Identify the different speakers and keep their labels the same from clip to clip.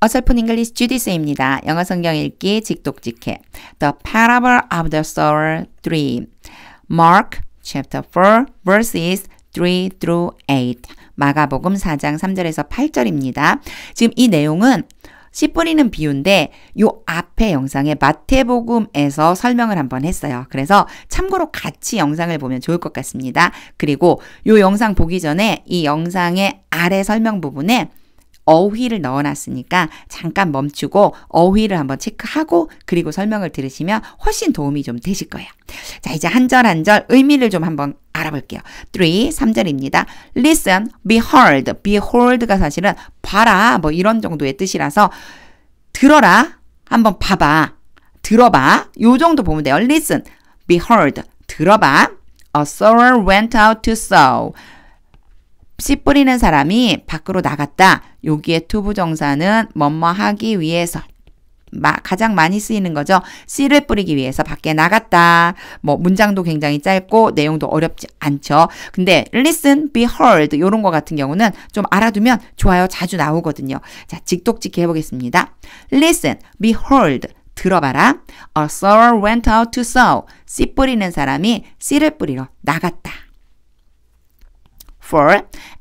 Speaker 1: 어설픈 잉글리시 주디스입니다. 영어 성경 읽기 직독직해. The Parable of the Sower 3. Mark chapter 4 verses 3 through 8. 마가복음 4장 3절에서 8절입니다. 지금 이 내용은 씨 뿌리는 비유인데 요 앞에 영상에 마태복음에서 설명을 한번 했어요. 그래서 참고로 같이 영상을 보면 좋을 것 같습니다. 그리고 요 영상 보기 전에 이 영상의 아래 설명 부분에 어휘를 넣어놨으니까 잠깐 멈추고 어휘를 한번 체크하고 그리고 설명을 들으시면 훨씬 도움이 좀 되실 거예요. 자, 이제 한 절 한 절 의미를 좀 한번 알아볼게요. 3, 3절입니다. Listen, behold, behold가 사실은 봐라 뭐 이런 정도의 뜻이라서 들어라, 한번 봐봐, 들어봐 요 정도 보면 돼요. Listen, behold, 들어봐. A sower went out to sow. 씨 뿌리는 사람이 밖으로 나갔다. 여기에 투부 정사는 뭐뭐 하기 위해서 가장 많이 쓰이는 거죠. 씨를 뿌리기 위해서 밖에 나갔다. 뭐 문장도 굉장히 짧고 내용도 어렵지 않죠. 근데 listen, be heard 이런 거 같은 경우는 좀 알아두면 좋아요. 자주 나오거든요. 자, 직독직해 해보겠습니다. listen, be heard. 들어봐라. A sower went out to sow. 씨 뿌리는 사람이 씨를 뿌리러 나갔다. for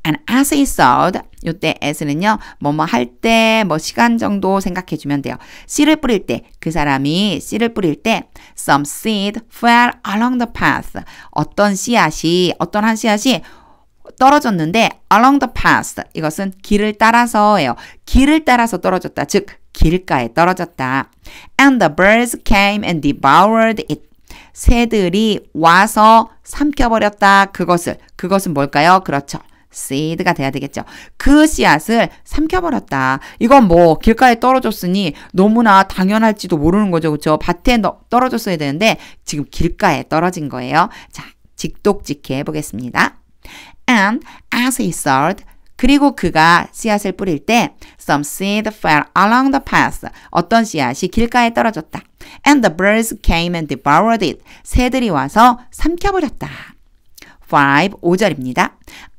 Speaker 1: an as is out 요때 as는요 뭐뭐 할 때 뭐 시간 정도 생각해 주면 돼요. 씨를 뿌릴 때 그 사람이 씨를 뿌릴 때 some seed fell along the path 어떤 씨앗이 어떤 한 씨앗이 떨어졌는데 along the path 이것은 길을 따라서예요. 길을 따라서 떨어졌다. 즉 길가에 떨어졌다. And the birds came and devoured it 새들이 와서 삼켜버렸다. 그것을. 그것은 뭘까요? 그렇죠. seed가 돼야 되겠죠. 그 씨앗을 삼켜버렸다. 이건 뭐 길가에 떨어졌으니 너무나 당연할지도 모르는 거죠. 그렇죠? 밭에 떨어졌어야 되는데 지금 길가에 떨어진 거예요. 자, 직독직해 보겠습니다. And as he t o u g 그리고 그가 씨앗을 뿌릴 때 some seed fell along the path. 어떤 씨앗이 길가에 떨어졌다. And the birds came and devoured it. 새들이 와서 삼켜버렸다. 5, 5절입니다.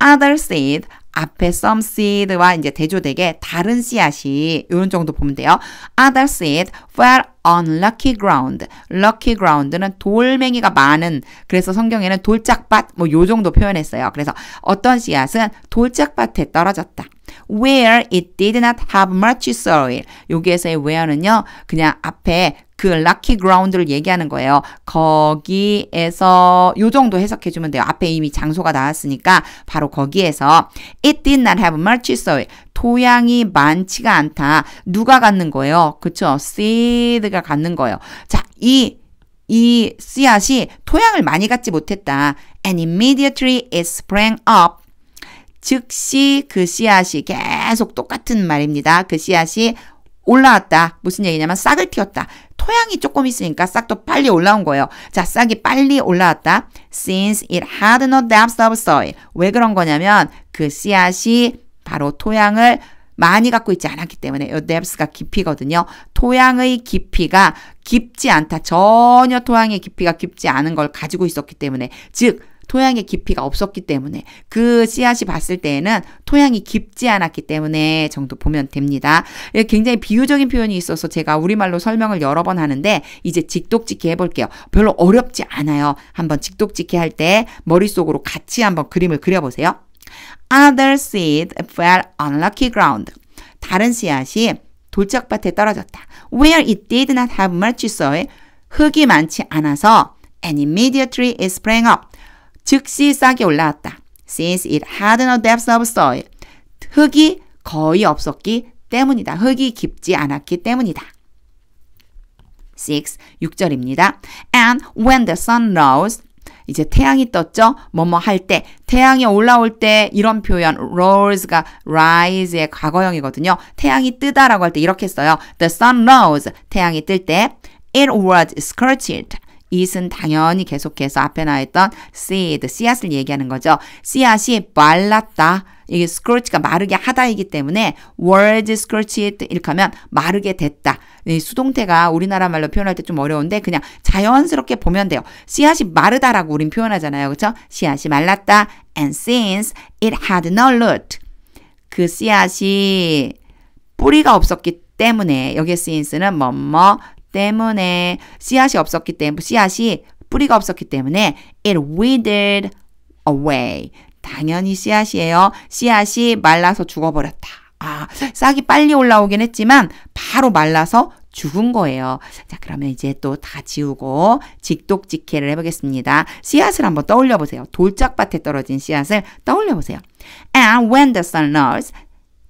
Speaker 1: Other seed 앞에 some seed와 이제 대조되게 다른 씨앗이 이런 정도 보면 돼요. Other seed fell on lucky ground. lucky ground는 돌멩이가 많은 그래서 성경에는 돌짝밭 뭐 요 정도 표현했어요. 그래서 어떤 씨앗은 돌짝밭에 떨어졌다. where it did not have much soil. 여기에서의 where는요. 그냥 앞에 그 락키 그라운드를 얘기하는 거예요. 거기에서 요 정도 해석해 주면 돼요. 앞에 이미 장소가 나왔으니까 바로 거기에서 it did not have much soil. 토양이 많지가 않다. 누가 갖는 거예요? 그쵸? seed가 갖는 거예요. 자, 이 이 씨앗이 토양을 많이 갖지 못했다. And immediately it sprang up. 즉시 그 씨앗이 계속 똑같은 말입니다. 그 씨앗이 올라왔다. 무슨 얘기냐면 싹을 틔웠다. 토양이 조금 있으니까 싹도 빨리 올라온 거예요. 자, 싹이 빨리 올라왔다. Since it had no depth of soil. 왜 그런 거냐면 그 씨앗이 바로 토양을 많이 갖고 있지 않았기 때문에 요 depth가 깊이거든요. 토양의 깊이가 깊지 않다. 전혀 토양의 깊이가 깊지 않은 걸 가지고 있었기 때문에 즉 토양의 깊이가 없었기 때문에 그 씨앗이 봤을 때에는 토양이 깊지 않았기 때문에 정도 보면 됩니다. 예, 굉장히 비유적인 표현이 있어서 제가 우리말로 설명을 여러 번 하는데 이제 직독직히 해볼게요. 별로 어렵지 않아요. 한번 직독직히 할때 머릿속으로 같이 한번 그림을 그려보세요. o t h e r seed fell on lucky ground. 다른 씨앗이 돌짝밭에 떨어졌다. Where it did not have much soil. 흙이 많지 않아서 and immediately it sprang up. 즉시 싹이 올라왔다. Since it had no depth of soil. 흙이 거의 없었기 때문이다. 흙이 깊지 않았기 때문이다. 6. 6절입니다. And when the sun rose. 이제 태양이 떴죠? 뭐 뭐 할 때, 태양이 올라올 때 이런 표현 rose가 rise의 과거형이거든요. 태양이 뜨다라고 할 때 이렇게 써요. The sun rose. 태양이 뜰 때. It was scorched. 이은 당연히 계속해서 앞에 나왔던 seed, 씨앗을 얘기하는 거죠. 씨앗이 말랐다. 이게 scorch가 마르게 하다이기 때문에 word scorched 일하면 마르게 됐다. 이 수동태가 우리나라 말로 표현할 때 좀 어려운데 그냥 자연스럽게 보면 돼요. 씨앗이 마르다라고 우린 표현하잖아요. 그렇죠? 씨앗이 말랐다. And since it had no root. 그 씨앗이 뿌리가 없었기 때문에 여기에 since는 뭐뭐 때문에 씨앗이 없었기 때문에 씨앗이 뿌리가 없었기 때문에 it withered away. 당연히 씨앗이에요. 씨앗이 말라서 죽어버렸다. 아, 싹이 빨리 올라오긴 했지만 바로 말라서 죽은 거예요. 자, 그러면 이제 또 다 지우고 직독직해를 해보겠습니다. 씨앗을 한번 떠올려 보세요. 돌짝밭에 떨어진 씨앗을 떠올려 보세요. And when the sun rose,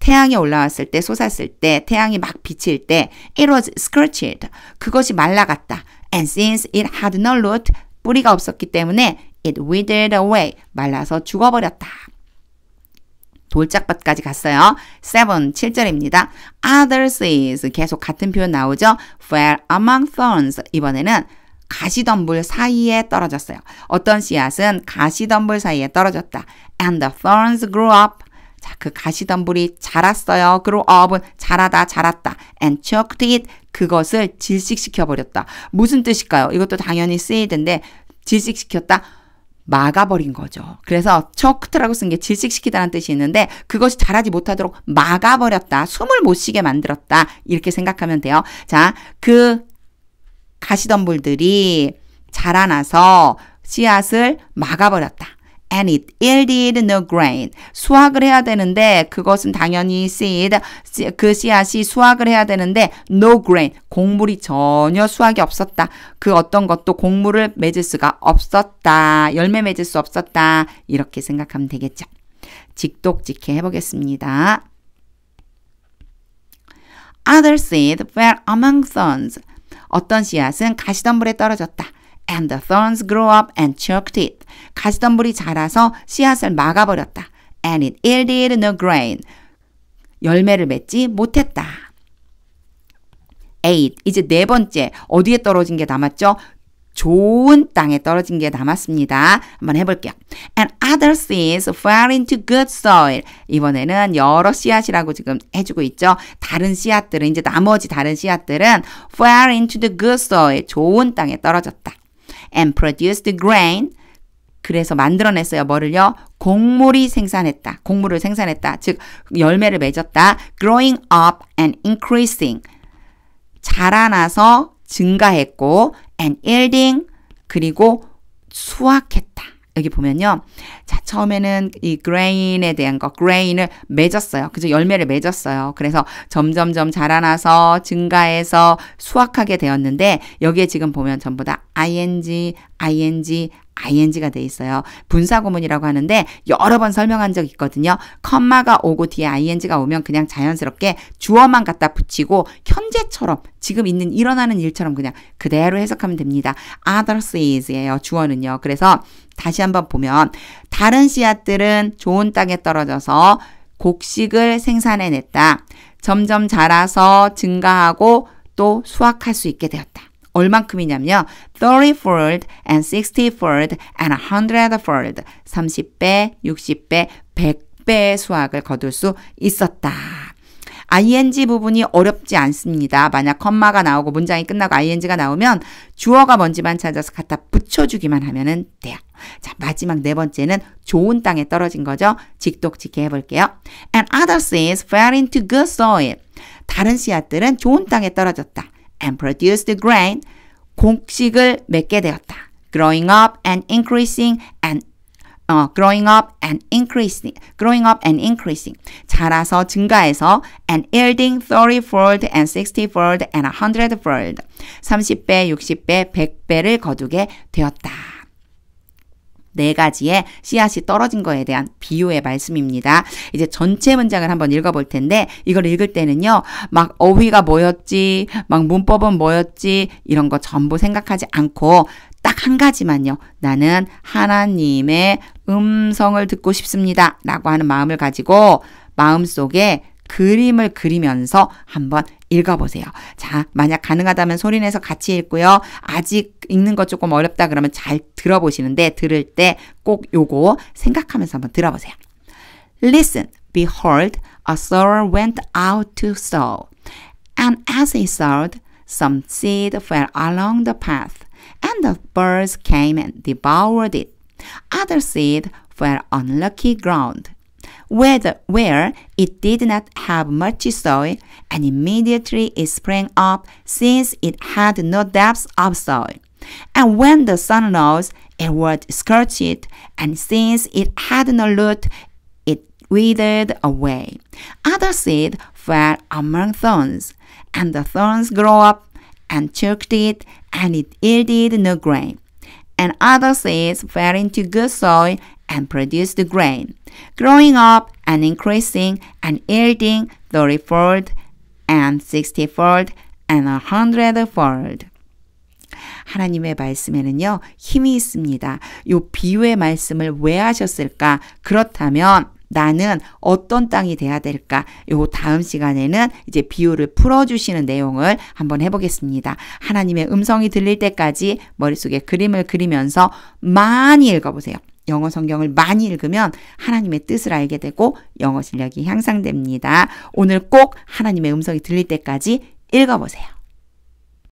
Speaker 1: 태양이 올라왔을 때 솟았을 때 태양이 막 비칠 때 it was scorched 그것이 말라갔다. And since it had no root 뿌리가 없었기 때문에 it withered away 말라서 죽어버렸다. 돌짝밭까지 갔어요. 7, 7절입니다. Other seas 계속 같은 표현 나오죠. Fell among thorns 이번에는 가시덤불 사이에 떨어졌어요. 어떤 씨앗은 가시덤불 사이에 떨어졌다. And the thorns grew up 자, 그 가시덤불이 자랐어요. 그리고 어은 자라다 자랐다. and choked it 그것을 질식시켜 버렸다. 무슨 뜻일까요? 이것도 당연히 쓰이던데 질식시켰다. 막아버린 거죠. 그래서 choked라고 쓴 게 질식시키다는 뜻이 있는데 그것이 자라지 못하도록 막아버렸다. 숨을 못 쉬게 만들었다. 이렇게 생각하면 돼요. 자, 그 가시덤불들이 자라나서 씨앗을 막아버렸다. and it yielded no grain. 수확을 해야 되는데 그것은 당연히 seed 그 씨앗이 수확을 해야 되는데 no grain 곡물이 전혀 수확이 없었다. 그 어떤 것도 곡물을 맺을 수가 없었다. 열매 맺을 수 없었다. 이렇게 생각하면 되겠죠. 직독직해 해보겠습니다. Other seed fell among thorns. 어떤 씨앗은 가시덤불에 떨어졌다. And the thorns grew up and choked it. 가시덤불이 자라서 씨앗을 막아버렸다. And it yielded no grain. 열매를 맺지 못했다. 8. 이제 네 번째. 어디에 떨어진 게 남았죠? 좋은 땅에 떨어진 게 남았습니다. 한번 해볼게요. And other seeds fell into good soil. 이번에는 여러 씨앗이라고 지금 해주고 있죠. 다른 씨앗들은 이제 나머지 다른 씨앗들은 fell into the good soil. 좋은 땅에 떨어졌다. and produced grain. 그래서 만들어냈어요. 뭐를요? 곡물이 생산했다. 곡물을 생산했다. 즉 열매를 맺었다. growing up and increasing. 자라나서 증가했고 and yielding 그리고 수확했다. 여기 보면요. 자, 처음에는 이 grain에 대한 거, grain을 맺었어요. 그죠? 열매를 맺었어요. 그래서 점점점 자라나서 증가해서 수확하게 되었는데 여기에 지금 보면 전부 다 ing, ing, ing가 돼 있어요. 분사 고문이라고 하는데 여러 번 설명한 적 있거든요. 컴마가 오고 뒤에 ing가 오면 그냥 자연스럽게 주어만 갖다 붙이고 현재처럼 지금 있는 일어나는 일처럼 그냥 그대로 해석하면 됩니다. others is예요. 주어는요. 그래서 다시 한번 보면 다른 씨앗들은 좋은 땅에 떨어져서 곡식을 생산해냈다. 점점 자라서 증가하고 또 수확할 수 있게 되었다. 얼만큼이냐면요. 30fold and 60fold and 100fold. 30배, 60배, 1 0 0배 수확을 거둘 수 있었다. ing 부분이 어렵지 않습니다. 만약 컴마가 나오고 문장이 끝나고 ing가 나오면 주어가 뭔지만 찾아서 갖다 붙여주기만 하면 돼요. 자, 마지막 네 번째는 좋은 땅에 떨어진 거죠. 직독직해 해볼게요. And other seeds fell into good soil. 다른 씨앗들은 좋은 땅에 떨어졌다. And produced grain. 공식을 맺게 되었다. Growing up and increasing and 어, growing up and increasing, growing up and increasing. 자라서 증가해서 and yielding 30fold and 60fold and 100fold. 30배, 60배, 100배를 거두게 되었다. 네 가지의 씨앗이 떨어진 거에 대한 비유의 말씀입니다. 이제 전체 문장을 한번 읽어볼 텐데 이걸 읽을 때는요. 막 어휘가 뭐였지, 막 문법은 뭐였지 이런 거 전부 생각하지 않고 딱 한 가지만요. 나는 하나님의 음성을 듣고 싶습니다. 라고 하는 마음을 가지고 마음속에 그림을 그리면서 한번 읽어보세요. 자, 만약 가능하다면 소리내서 같이 읽고요. 아직 읽는 것 조금 어렵다 그러면 잘 들어보시는데 들을 때 꼭 요거 생각하면서 한번 들어보세요. Listen, behold, a sower went out to sow. And as he sowed, some seed fell along the path, and the birds came and devoured it. Other seed fell on lucky ground. whether, where it did not have much soil and immediately it sprang up since it had no depth of soil. And when the sun rose, it was scorched and since it had no root, it withered away. Other seed fell among thorns, and the thorns grew up and choked it, and it yielded no grain. And other seeds fell into good soil and produced grain, growing up and increasing and yielding thirtyfold and sixtyfold and a hundredfold. 하나님의 말씀에는요, 힘이 있습니다. 요 비유의 말씀을 왜 하셨을까? 그렇다면 나는 어떤 땅이 돼야 될까? 요 다음 시간에는 이제 비유를 풀어주시는 내용을 한번 해보겠습니다. 하나님의 음성이 들릴 때까지 머릿속에 그림을 그리면서 많이 읽어보세요. 영어 성경을 많이 읽으면 하나님의 뜻을 알게 되고 영어 실력이 향상됩니다. 오늘 꼭 하나님의 음성이 들릴 때까지 읽어보세요.